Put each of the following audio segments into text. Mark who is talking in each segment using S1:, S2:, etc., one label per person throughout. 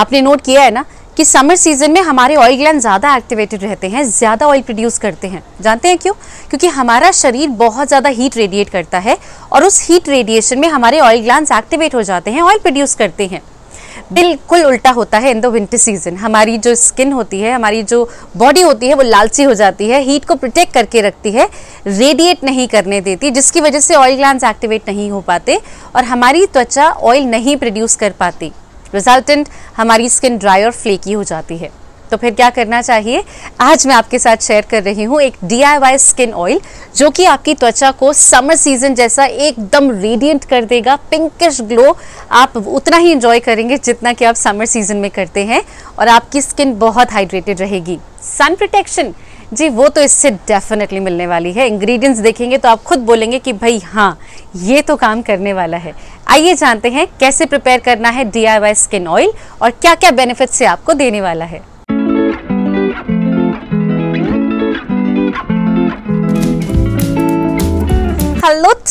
S1: आपने नोट किया है ना कि समर सीजन में हमारे ऑयल ग्लैंड ज़्यादा एक्टिवेटेड रहते हैं ज़्यादा ऑयल प्रोड्यूस करते हैं जानते हैं क्यों क्योंकि हमारा शरीर बहुत ज़्यादा हीट रेडिएट करता है और उस हीट रेडिएशन में हमारे ऑयल ग्लैंड एक्टिवेट हो जाते हैं ऑयल प्रोड्यूस करते हैं बिल्कुल उल्टा होता है इन द विंटर सीजन हमारी जो स्किन होती है हमारी जो बॉडी होती है वो लालची हो जाती है हीट को प्रोटेक्ट करके रखती है रेडिएट नहीं करने देती जिसकी वजह से ऑयल ग्लैंड एक्टिवेट नहीं हो पाते और हमारी त्वचा ऑयल नहीं प्रोड्यूस कर पाती रिजल्टेंट हमारी स्किन ड्राई और फ्लेकी हो जाती है तो फिर क्या करना चाहिए आज मैं आपके साथ शेयर कर रही हूँ एक डी स्किन ऑयल जो कि आपकी त्वचा को समर सीजन जैसा एकदम रेडियंट कर देगा पिंकिश ग्लो आप उतना ही इंजॉय करेंगे जितना कि आप समर सीजन में करते हैं और आपकी स्किन बहुत हाइड्रेटेड रहेगी सन प्रोटेक्शन जी वो तो इससे डेफिनेटली मिलने वाली है इंग्रेडिएंट्स देखेंगे तो आप खुद बोलेंगे कि भाई हाँ ये तो काम करने वाला है आइए जानते हैं कैसे प्रिपेयर करना है डी स्किन ऑयल और क्या क्या बेनिफिट से आपको देने वाला है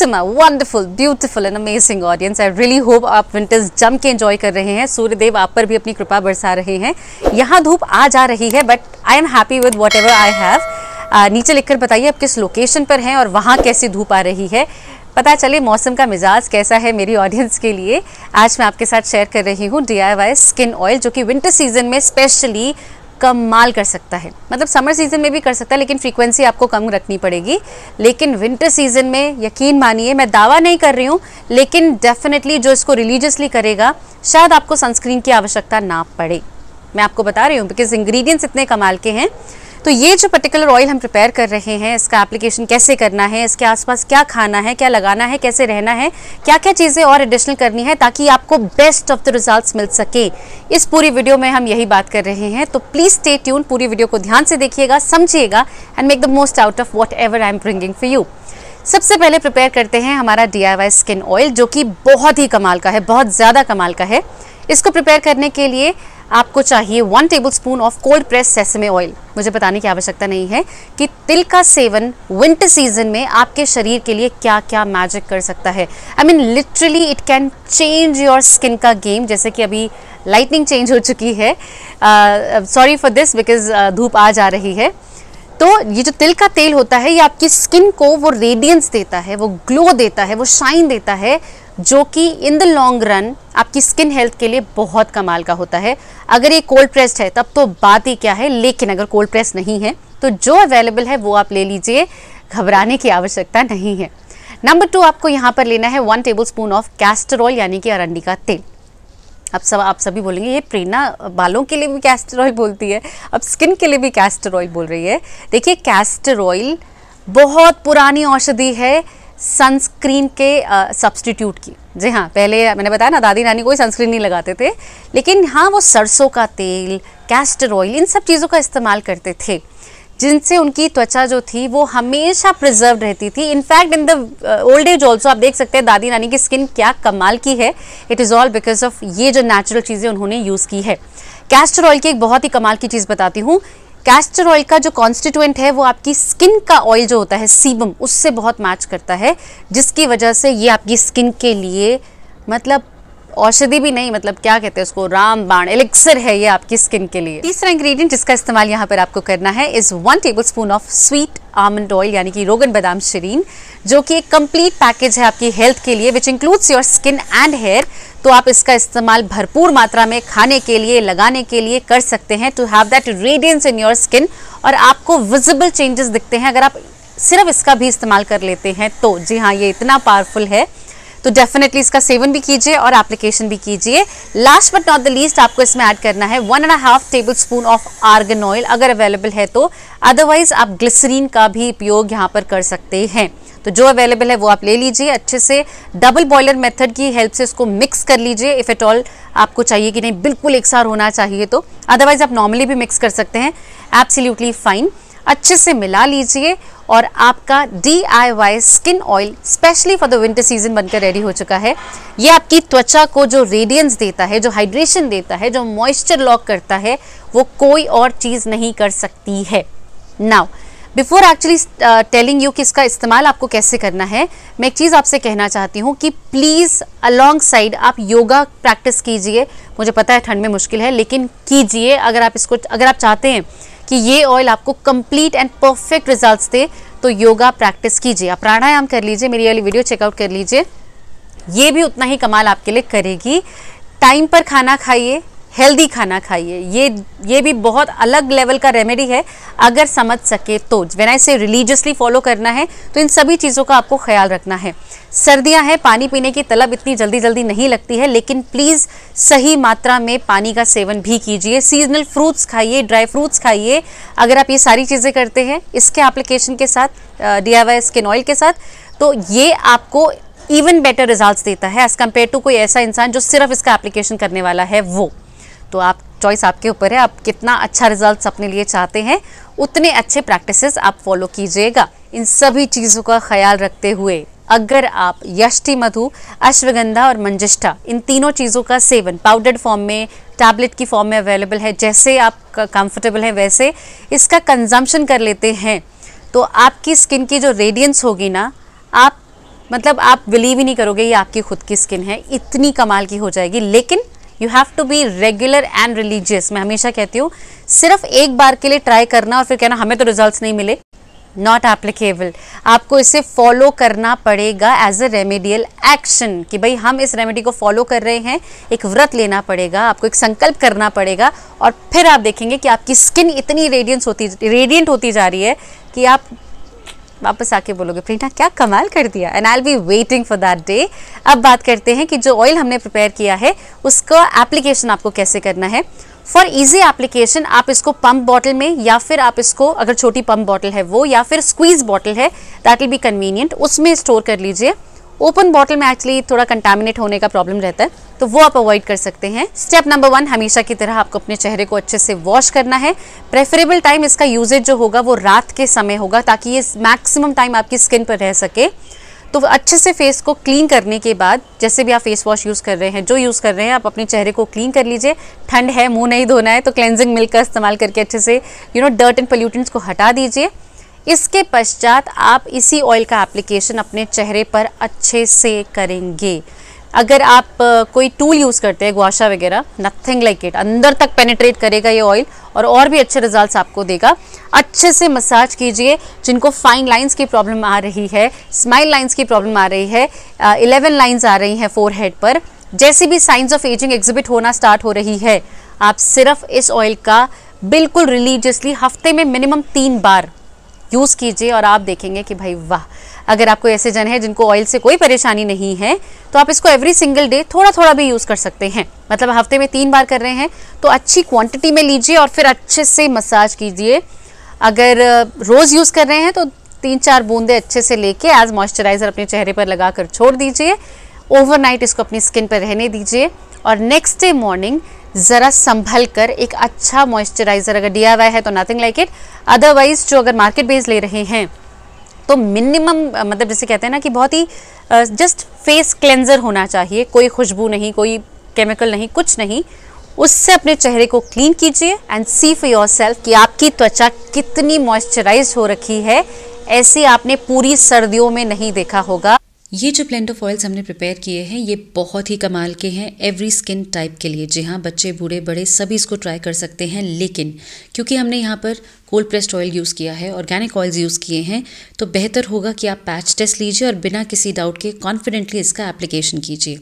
S1: Ultima, wonderful, beautiful and amazing audience. I really hope आप विंटर्स जम के एंजॉय कर रहे हैं सूर्यदेव आप पर भी अपनी कृपा बरसा रहे हैं यहाँ धूप आ जा रही है but I am happy with whatever I have नीचे लिखकर बताइए आप किस लोकेशन पर हैं और वहाँ कैसी धूप आ रही है पता चले मौसम का मिजाज कैसा है मेरी ऑडियंस के लिए आज मैं आपके साथ शेयर कर रही हूँ D I Y skin oil जो कि विंटर सीजन में स्पेशली कमाल कर सकता है मतलब समर सीज़न में भी कर सकता है लेकिन फ्रीक्वेंसी आपको कम रखनी पड़ेगी लेकिन विंटर सीज़न में यकीन मानिए मैं दावा नहीं कर रही हूँ लेकिन डेफिनेटली जो इसको रिलीजियसली करेगा शायद आपको सनस्क्रीन की आवश्यकता ना पड़े मैं आपको बता रही हूँ बिकॉज इंग्रेडिएंट्स इतने कमाल के हैं तो ये जो पर्टिकुलर ऑयल हम प्रिपेयर कर रहे हैं इसका एप्लीकेशन कैसे करना है इसके आसपास क्या खाना है क्या लगाना है कैसे रहना है क्या क्या चीज़ें और एडिशनल करनी है ताकि आपको बेस्ट ऑफ द रिजल्ट मिल सके इस पूरी वीडियो में हम यही बात कर रहे हैं तो प्लीज़ स्टे ट्यून पूरी वीडियो को ध्यान से देखिएगा समझिएगा and make the most out of whatever I am bringing for you सबसे पहले प्रिपेयर करते हैं हमारा डी स्किन ऑयल जो कि बहुत ही कमाल का है बहुत ज़्यादा कमाल का है इसको प्रिपेयर करने के लिए आपको चाहिए one tablespoon of cold press sesame oil मुझे बताने की आवश्यकता नहीं है कि तिल का सेवन विंटर सीजन में आपके शरीर के लिए क्या क्या मैजिक कर सकता है I mean literally it can change your skin का गेम जैसे कि अभी लाइटनिंग चेंज हो चुकी है सॉरी फॉर दिस बिकॉज धूप आ जा रही है तो ये जो तिल का तेल होता है ये आपकी स्किन को वो रेडियंस देता है वो ग्लो देता है वो शाइन देता है जो कि इन द लॉन्ग रन आपकी स्किन हेल्थ के लिए बहुत कमाल का होता है अगर ये कोल्ड प्रेस्ड है तब तो बात ही क्या है लेकिन अगर कोल्ड प्रेस नहीं है तो जो अवेलेबल है वो आप ले लीजिए घबराने की आवश्यकता नहीं है नंबर टू आपको यहाँ पर लेना है one tablespoon of castor oil यानी कि अरंडी का तेल अब सब आप सभी बोलेंगे ये प्रेरणा बालों के लिए भी कैस्टर ऑयल बोलती है अब स्किन के लिए भी कैस्टर ऑयल बोल रही है देखिए कैस्टर ऑयल बहुत पुरानी औषधि है सनस्क्रीन के सब्सटीट्यूट की जी हाँ पहले मैंने बताया ना दादी नानी कोई सनस्क्रीन नहीं लगाते थे लेकिन हाँ वो सरसों का तेल कैस्टर ऑयल इन सब चीज़ों का इस्तेमाल करते थे जिनसे उनकी त्वचा जो थी वो हमेशा प्रिजर्व रहती थी in fact in the old age also आप देख सकते हैं दादी नानी की स्किन क्या कमाल की है it is all because of ये जो नेचुरल चीज़ें उन्होंने यूज़ की है कैस्टर ऑयल की एक बहुत ही कमाल की चीज़ बताती हूँ कैस्टर ऑयल का जो कॉन्स्टिट्यूएंट है वो आपकी स्किन का ऑयल जो होता है सीबम उससे बहुत मैच करता है जिसकी वजह से ये आपकी स्किन के लिए मतलब औषधि भी नहीं मतलब क्या कहते हैं उसको राम बाण एलिक्सर है ये आपकी स्किन के लिए तीसरा इंग्रेडिएंट जिसका इस्तेमाल यहाँ पर आपको करना है is one tablespoon of sweet almond oil यानी कि रोगन बादाम शरीन जो कि एक कंप्लीट पैकेज है आपकी हेल्थ के लिए which includes your skin and hair तो आप इसका इस्तेमाल भरपूर मात्रा में खाने के लिए लगाने के लिए कर सकते हैं to have that radiance in your skin और आपको विजिबल चेंजेस दिखते हैं अगर आप सिर्फ इसका भी इस्तेमाल कर लेते हैं तो जी हाँ ये इतना पावरफुल है तो डेफिनेटली इसका सेवन भी कीजिए और एप्लीकेशन भी कीजिए last but not the least आपको इसमें ऐड करना है one and half tablespoon of argan oil अगर अवेलेबल है तो अदरवाइज आप ग्लिसरीन का भी उपयोग यहाँ पर कर सकते हैं तो जो अवेलेबल है वो आप ले लीजिए अच्छे से डबल बॉयलर मेथड की हेल्प से इसको मिक्स कर लीजिए इफ़ एट ऑल आपको चाहिए कि नहीं बिल्कुल एक सार होना चाहिए तो अदरवाइज आप नॉर्मली भी मिक्स कर सकते हैं एब्सोल्युटली फाइन अच्छे से मिला लीजिए और आपका the skin oil specially for the winter season बनकर रेडी हो चुका है ये आपकी त्वचा को जो रेडियंस देता है जो हाइड्रेशन देता है जो मॉइस्चर लॉक करता है वो कोई और चीज़ नहीं कर सकती है now before actually telling you कि इसका इस्तेमाल आपको कैसे करना है मैं एक चीज़ आपसे कहना चाहती हूँ कि प्लीज़ अलॉन्ग साइड आप योगा प्रैक्टिस कीजिए मुझे पता है ठंड में मुश्किल है लेकिन कीजिए अगर आप इसको अगर आप चाहते हैं कि ये ऑयल आपको कंप्लीट एंड परफेक्ट रिजल्ट्स दे तो योगा प्रैक्टिस कीजिए आप प्राणायाम कर लीजिए मेरी वाली वीडियो चेकआउट कर लीजिए ये भी उतना ही कमाल आपके लिए करेगी टाइम पर खाना खाइए हेल्दी खाना खाइए ये ये भी बहुत अलग लेवल का रेमेडी है अगर समझ सके तो वेन आई से रिलीजियसली फॉलो करना है तो इन सभी चीज़ों का आपको ख्याल रखना है सर्दियां हैं पानी पीने की तलब इतनी जल्दी जल्दी नहीं लगती है लेकिन प्लीज़ सही मात्रा में पानी का सेवन भी कीजिए सीजनल फ्रूट्स खाइए ड्राई फ्रूट्स खाइए अगर आप ये सारी चीज़ें करते हैं इसके एप्लीकेशन के साथ D I Y skin oil के साथ तो ये आपको इवन बेटर रिजल्ट्स देता है एज़ कम्पेयर टू कोई ऐसा इंसान जो सिर्फ इसका एप्लीकेशन करने वाला है वो तो आप चॉइस आपके ऊपर है आप कितना अच्छा रिजल्ट्स अपने लिए चाहते हैं उतने अच्छे प्रैक्टिसेस आप फॉलो कीजिएगा इन सभी चीज़ों का ख्याल रखते हुए अगर आप यष्टि मधु अश्वगंधा और मंजिष्ठा इन तीनों चीज़ों का सेवन पाउडर्ड फॉर्म में टैबलेट की फॉर्म में अवेलेबल है जैसे आप कंफर्टेबल हैं वैसे इसका कंजम्पशन कर लेते हैं तो आपकी स्किन की जो रेडियंस होगी ना आप मतलब आप बिलीव ही नहीं करोगे ये आपकी खुद की स्किन है इतनी कमाल की हो जाएगी लेकिन you have to be regular and religious मैं हमेशा कहती हूँ सिर्फ एक बार के लिए ट्राई करना और फिर कहना हमें तो रिजल्ट नहीं मिले नॉट एप्लीकेबल आपको इसे फॉलो करना पड़ेगा एज अ रेमेडियल एक्शन कि भाई हम इस रेमेडी को फॉलो कर रहे हैं एक व्रत लेना पड़ेगा आपको एक संकल्प करना पड़ेगा और फिर आप देखेंगे कि आपकी स्किन इतनी रेडियंस होती रेडियंट होती जा रही है कि आप वापस आके बोलोगे प्रीना क्या कमाल कर दिया and I be waiting for that day अब बात करते हैं कि जो ऑयल हमने प्रिपेयर किया है उसका एप्लीकेशन आपको कैसे करना है फॉर इजी एप्लीकेशन आप इसको पंप बॉटल में या फिर आप इसको अगर छोटी पंप बॉटल है वो या फिर स्क्वीज बॉटल है दैट विल बी कन्वीनियंट उसमें स्टोर कर लीजिए ओपन बॉटल में एक्चुअली थोड़ा कंटामिनेट होने का प्रॉब्लम रहता है तो वो आप अवॉइड कर सकते हैं स्टेप नंबर वन हमेशा की तरह आपको अपने चेहरे को अच्छे से वॉश करना है प्रेफरेबल टाइम इसका यूजेज जो होगा वो रात के समय होगा ताकि ये मैक्सिमम टाइम आपकी स्किन पर रह सके तो अच्छे से फेस को क्लीन करने के बाद जैसे भी आप फेस वॉश यूज़ कर रहे हैं जो यूज़ कर रहे हैं आप अपने चेहरे को क्लीन कर लीजिए ठंड है मुंह नहीं धोना है तो क्लेंजिंग मिल्क का इस्तेमाल करके अच्छे से you know dirt and pollutants को हटा दीजिए इसके पश्चात आप इसी ऑयल का एप्लीकेशन अपने चेहरे पर अच्छे से करेंगे अगर आप कोई टूल यूज़ करते हैं गुआशा वगैरह नथिंग लाइक इट अंदर तक पेनिट्रेट करेगा ये ऑयल और और भी अच्छे रिजल्ट्स आपको देगा अच्छे से मसाज कीजिए जिनको फाइन लाइंस की प्रॉब्लम आ रही है स्माइल लाइंस की प्रॉब्लम आ रही है इलेवन लाइंस आ रही हैं फोर हेड पर जैसी भी साइंस ऑफ एजिंग एग्जिबिट होना स्टार्ट हो रही है आप सिर्फ इस ऑयल का बिल्कुल रिलीजियसली हफ्ते में मिनिमम तीन बार यूज़ कीजिए और आप देखेंगे कि भाई वाह अगर आपको ऐसे जन है जिनको ऑयल से कोई परेशानी नहीं है तो आप इसको एवरी सिंगल डे थोड़ा थोड़ा भी यूज़ कर सकते हैं मतलब हफ्ते में तीन बार कर रहे हैं तो अच्छी क्वांटिटी में लीजिए और फिर अच्छे से मसाज कीजिए अगर रोज़ यूज़ कर रहे हैं तो तीन चार बूंदे अच्छे से लेके एज मॉइस्चराइज़र अपने चेहरे पर लगा कर छोड़ दीजिए ओवरनाइट इसको अपनी स्किन पर रहने दीजिए और नेक्स्ट डे मॉर्निंग ज़रा संभल कर एक अच्छा मॉइस्चराइज़र अगर डी है तो नथिंग लाइक इट अदरवाइज़ जो अगर मार्केट बेस ले रहे हैं तो मिनिमम मतलब जैसे कहते हैं ना कि बहुत ही जस्ट फेस क्लेंजर होना चाहिए कोई खुशबू नहीं कोई केमिकल नहीं कुछ नहीं उससे अपने चेहरे को क्लीन कीजिए and see for yourself कि आपकी त्वचा कितनी मॉइस्चराइज हो रखी है ऐसे आपने पूरी सर्दियों में नहीं देखा होगा ये जो ब्लेंड ऑफ ऑयल्स हमने प्रिपेयर किए हैं ये बहुत ही कमाल के हैं एवरी स्किन टाइप के लिए जी हाँ बच्चे बूढ़े बड़े सभी इसको ट्राई कर सकते हैं लेकिन क्योंकि हमने यहाँ पर कोल्ड प्रेस्ड ऑयल यूज़ किया है ऑर्गेनिक ऑयल्स यूज़ किए हैं तो बेहतर होगा कि आप पैच टेस्ट लीजिए और बिना किसी डाउट के कॉन्फिडेंटली इसका एप्लीकेशन कीजिए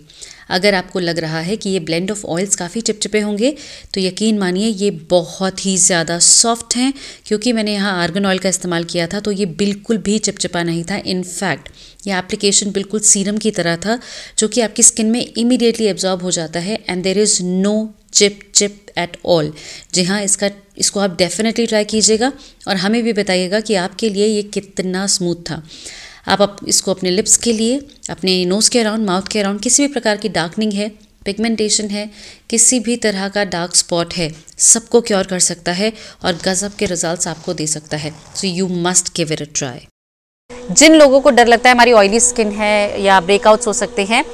S1: अगर आपको लग रहा है कि ये ब्लेंड ऑफ ऑयल्स काफ़ी चिपचिपे होंगे तो यकीन मानिए ये बहुत ही ज़्यादा सॉफ्ट हैं क्योंकि मैंने यहाँ आर्गन ऑयल का इस्तेमाल किया था तो ये बिल्कुल भी चिपचिपा नहीं था इनफैक्ट यह एप्लीकेशन बिल्कुल सीरम की तरह था जो कि आपकी स्किन में इमीडिएटली एब्जॉर्ब हो जाता है एंड देर इज़ नो चिप चिप एट ऑल जी हाँ इसका इसको आप डेफिनेटली ट्राई कीजिएगा और हमें भी बताइएगा कि आपके लिए ये कितना स्मूथ था आप, इसको अपने लिप्स के लिए अपने नोज़ के अराउंड माउथ के अराउंड किसी भी प्रकार की डार्कनिंग है पिगमेंटेशन है किसी भी तरह का डार्क स्पॉट है सबको क्योर कर सकता है और गज़ब के रिजल्ट्स आपको दे सकता है so you must give it a try जिन लोगों को डर लगता है हमारी ऑयली स्किन है या ब्रेकआउट्स हो सकते हैं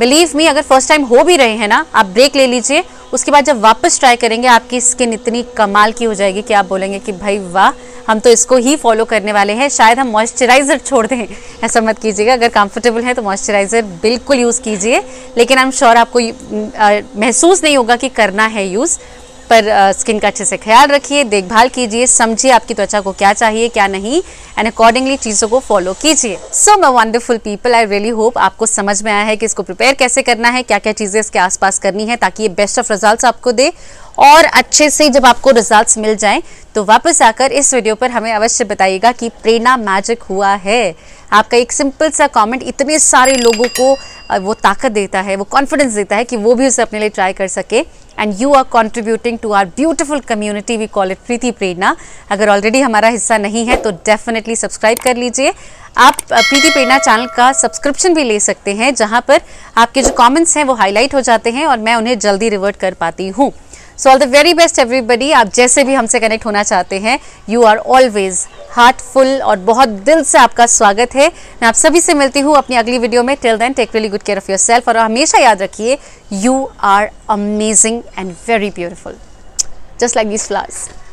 S1: बिलीव मी अगर फर्स्ट टाइम हो भी रहे हैं ना आप ब्रेक ले लीजिए उसके बाद जब वापस ट्राई करेंगे आपकी स्किन इतनी कमाल की हो जाएगी कि आप बोलेंगे कि भाई वाह हम तो इसको ही फॉलो करने वाले हैं शायद हम मॉइस्चराइज़र छोड़ दें ऐसा मत कीजिएगा अगर कंफर्टेबल है तो मॉइस्चराइज़र बिल्कुल यूज़ कीजिए लेकिन आई एम श्योर आपको महसूस नहीं होगा कि करना है यूज़ पर स्किन का अच्छे से ख्याल रखिए देखभाल कीजिए समझिए आपकी त्वचा को क्या चाहिए क्या नहीं एंड अकॉर्डिंगली चीज़ों को फॉलो कीजिए so my wonderful people I really hope आपको समझ में आया है कि इसको प्रिपेयर कैसे करना है क्या क्या चीज़ें इसके आसपास करनी है ताकि ये बेस्ट ऑफ रिजल्ट आपको दे और अच्छे से जब आपको रिजल्ट मिल जाए तो वापस आकर इस वीडियो पर हमें अवश्य बताइएगा कि प्रेरणा मैजिक हुआ है आपका एक सिंपल सा कमेंट इतने सारे लोगों को वो ताकत देता है वो कॉन्फिडेंस देता है कि वो भी उसे अपने लिए ट्राई कर सके and you are contributing to our beautiful community we call it Preeti Prerna अगर ऑलरेडी हमारा हिस्सा नहीं है तो डेफिनेटली सब्सक्राइब कर लीजिए आप प्रीति प्रेरणा चैनल का सब्सक्रिप्शन भी ले सकते हैं जहाँ पर आपके जो कमेंट्स हैं वो हाईलाइट हो जाते हैं और मैं उन्हें जल्दी रिवर्ट कर पाती हूँ so all the very best everybody आप जैसे भी हमसे कनेक्ट होना चाहते हैं यू आर ऑलवेज हार्टफुल और बहुत दिल से आपका स्वागत है मैं आप सभी से मिलती हूँ अपनी अगली वीडियो में till then take really good care of yourself और हमेशा याद रखिए you are amazing and very beautiful just like this फ्लास्ट